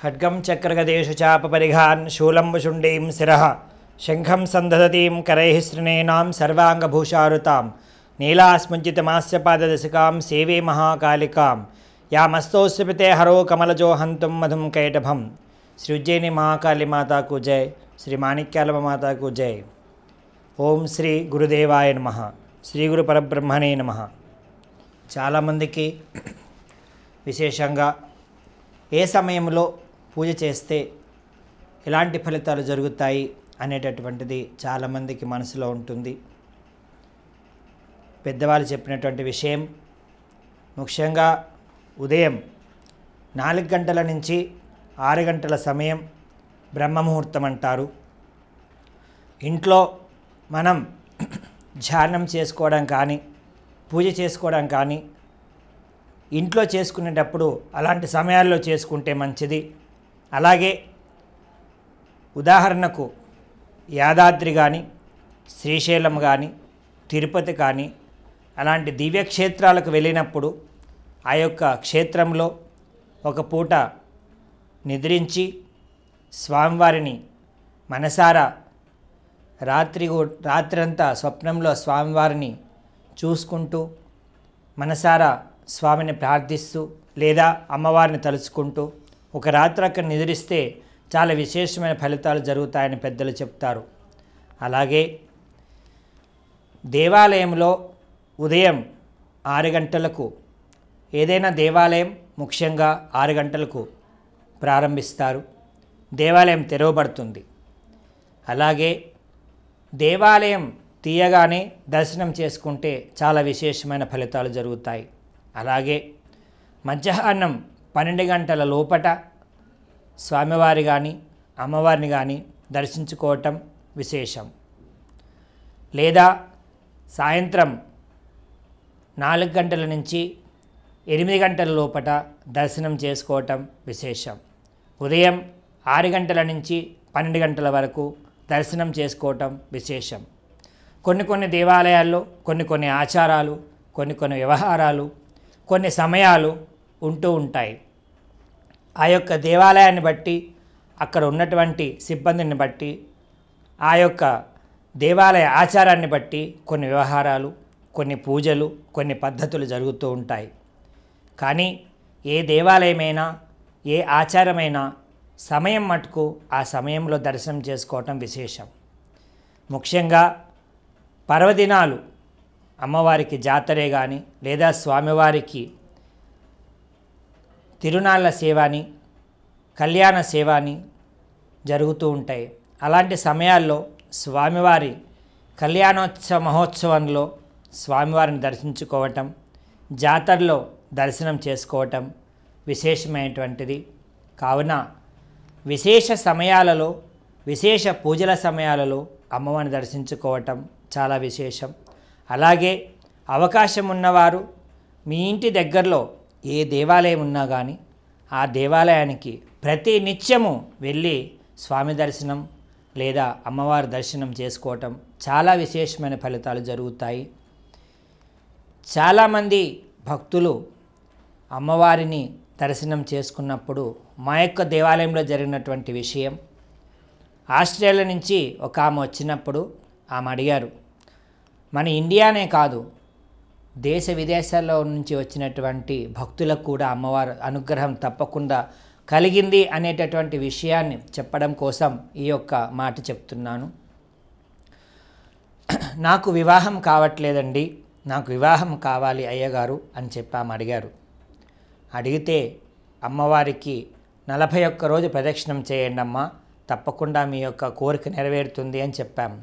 ఖడ్గం చక్రగదేషు చాపపరిఘాన్ శూలం వశుండీం శిర శంఖం సందదతీం కరై శృణేనాం సర్వాంగభూషారుతాం నీలాస్ముజ్జితమాస్యపాదశకాం సేవే మహాకాళికాం మస్తోస్పితే హరో కమలజో హంతుం మధుం కైటభం శ్రీ ఉజ్జయిని మహాకాళి మాతాకు జయ్ శ్రీ మాణిక్యాలమ మాతాకు జయ్ ఓం శ్రీ గురుదేవాయ నమ శ్రీ గురు పరబ్రహ్మణే నమ చాలామందికి విశేషంగా ఏ సమయంలో పూజ చేస్తే ఎలాంటి ఫలితాలు జరుగుతాయి అనేటటువంటిది చాలామందికి మనసులో ఉంటుంది పెద్దవాళ్ళు చెప్పినటువంటి విషయం ముఖ్యంగా ఉదయం నాలుగు గంటల నుంచి ఆరు గంటల సమయం బ్రహ్మముహూర్తం అంటారు ఇంట్లో మనం ధ్యానం చేసుకోవడం కానీ పూజ చేసుకోవడం కానీ ఇంట్లో చేసుకునేటప్పుడు అలాంటి సమయాల్లో చేసుకుంటే మంచిది అలాగే ఉదాహరణకు యాదాద్రి కానీ శ్రీశైలం కానీ తిరుపతి కానీ అలాంటి దివ్యక్షేత్రాలకు వెళ్ళినప్పుడు ఆ యొక్క క్షేత్రంలో ఒక పూట నిద్రించి స్వామివారిని మనసారా రాత్రి రాత్రంతా స్వప్నంలో స్వామివారిని చూసుకుంటూ మనసారా స్వామిని ప్రార్థిస్తూ లేదా అమ్మవారిని తలుచుకుంటూ ఒక రాత్రి అక్కడ నిద్రిస్తే చాలా విశేషమైన ఫలితాలు జరుగుతాయని పెద్దలు చెప్తారు అలాగే దేవాలయంలో ఉదయం ఆరు గంటలకు ఏదైనా దేవాలయం ముఖ్యంగా ఆరు గంటలకు ప్రారంభిస్తారు దేవాలయం తెరవబడుతుంది అలాగే దేవాలయం తీయగానే దర్శనం చేసుకుంటే చాలా విశేషమైన ఫలితాలు జరుగుతాయి అలాగే మధ్యాహ్నం పన్నెండు గంటల లోపట స్వామివారి కానీ అమ్మవారిని కానీ దర్శించుకోవటం విశేషం లేదా సాయంత్రం నాలుగు గంటల నుంచి ఎనిమిది గంటల లోపట దర్శనం చేసుకోవటం విశేషం ఉదయం ఆరు గంటల నుంచి పన్నెండు గంటల వరకు దర్శనం చేసుకోవటం విశేషం కొన్ని కొన్ని దేవాలయాల్లో కొన్ని కొన్ని ఆచారాలు కొన్ని కొన్ని వ్యవహారాలు కొన్ని సమయాలు ఉంటూ ఉంటాయి ఆ యొక్క దేవాలయాన్ని బట్టి అక్కడ ఉన్నటువంటి సిబ్బందిని బట్టి ఆ యొక్క దేవాలయ ఆచారాన్ని బట్టి కొన్ని వ్యవహారాలు కొన్ని పూజలు కొన్ని పద్ధతులు జరుగుతూ ఉంటాయి కానీ ఏ దేవాలయమైనా ఏ ఆచారమైనా సమయం మటుకు ఆ సమయంలో దర్శనం చేసుకోవటం విశేషం ముఖ్యంగా పర్వదినాలు అమ్మవారికి జాతరే కానీ లేదా స్వామివారికి తిరునాళ్ళ సేవ అని కళ్యాణ సేవ అని జరుగుతూ ఉంటాయి అలాంటి సమయాల్లో స్వామివారి కళ్యాణోత్సవ మహోత్సవంలో స్వామివారిని దర్శించుకోవటం జాతరలో దర్శనం చేసుకోవటం విశేషమైనటువంటిది కావున విశేష సమయాలలో విశేష పూజల సమయాలలో అమ్మవారిని దర్శించుకోవటం చాలా విశేషం అలాగే అవకాశం ఉన్నవారు మీ ఇంటి దగ్గరలో ఏ దేవాలయం ఉన్నా కానీ ఆ దేవాలయానికి ప్రతి నిత్యము వెళ్ళి స్వామి దర్శనం లేదా అమ్మవారి దర్శనం చేసుకోవటం చాలా విశేషమైన ఫలితాలు జరుగుతాయి చాలామంది భక్తులు అమ్మవారిని దర్శనం చేసుకున్నప్పుడు మా యొక్క దేవాలయంలో జరిగినటువంటి విషయం ఆస్ట్రేలియా నుంచి ఒక ఆమె వచ్చినప్పుడు ఆమె అడిగారు మన ఇండియానే కాదు దేశ విదేశాల్లో నుంచి వచ్చినటువంటి భక్తులకు కూడా అమ్మవారు అనుగ్రహం తప్పకుండా కలిగింది అనేటటువంటి విషయాన్ని చెప్పడం కోసం ఈ యొక్క మాట చెప్తున్నాను నాకు వివాహం కావట్లేదండి నాకు వివాహం కావాలి అయ్యగారు అని చెప్పాము అడిగారు అడిగితే అమ్మవారికి నలభై ఒక్క రోజు ప్రదక్షిణం చేయండి అమ్మా తప్పకుండా మీ యొక్క కోరిక నెరవేరుతుంది అని చెప్పాము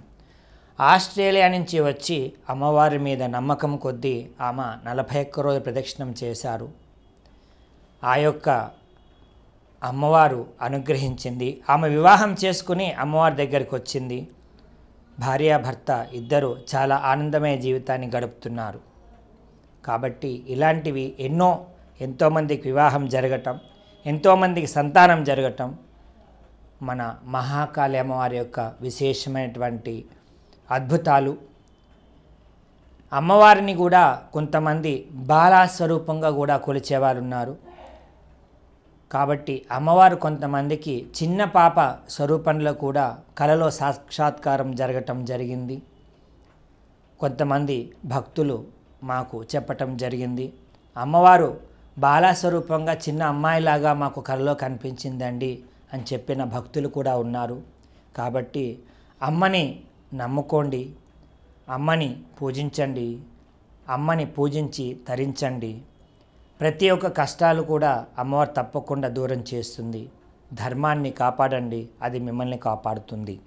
ఆస్ట్రేలియా నుంచి వచ్చి అమ్మవారి మీద నమ్మకం కొద్దీ ఆమె నలభై ఒక్క రోజు ప్రదక్షిణం చేశారు ఆ యొక్క అమ్మవారు అనుగ్రహించింది ఆమె వివాహం చేసుకుని అమ్మవారి దగ్గరికి వచ్చింది భార్యాభర్త ఇద్దరు చాలా ఆనందమయ జీవితాన్ని గడుపుతున్నారు కాబట్టి ఇలాంటివి ఎన్నో ఎంతోమందికి వివాహం జరగటం ఎంతోమందికి సంతానం జరగటం మన మహాకాళి అమ్మవారి యొక్క విశేషమైనటువంటి అద్భుతాలు అమ్మవారిని కూడా కొంతమంది బాలాస్వరూపంగా కూడా కొలిచేవారు ఉన్నారు కాబట్టి అమ్మవారు కొంతమందికి చిన్న పాప స్వరూపంలో కూడా కలలో సాక్షాత్కారం జరగటం జరిగింది కొంతమంది భక్తులు మాకు చెప్పటం జరిగింది అమ్మవారు బాలాస్వరూపంగా చిన్న అమ్మాయిలాగా మాకు కలలో కనిపించిందండి అని చెప్పిన భక్తులు కూడా ఉన్నారు కాబట్టి అమ్మని నమ్ముకోండి అమ్మని పూజించండి అమ్మని పూజించి తరించండి ప్రతి ఒక్క కష్టాలు కూడా అమ్మవారు తప్పకుండా దూరం చేస్తుంది ధర్మాన్ని కాపాడండి అది మిమ్మల్ని కాపాడుతుంది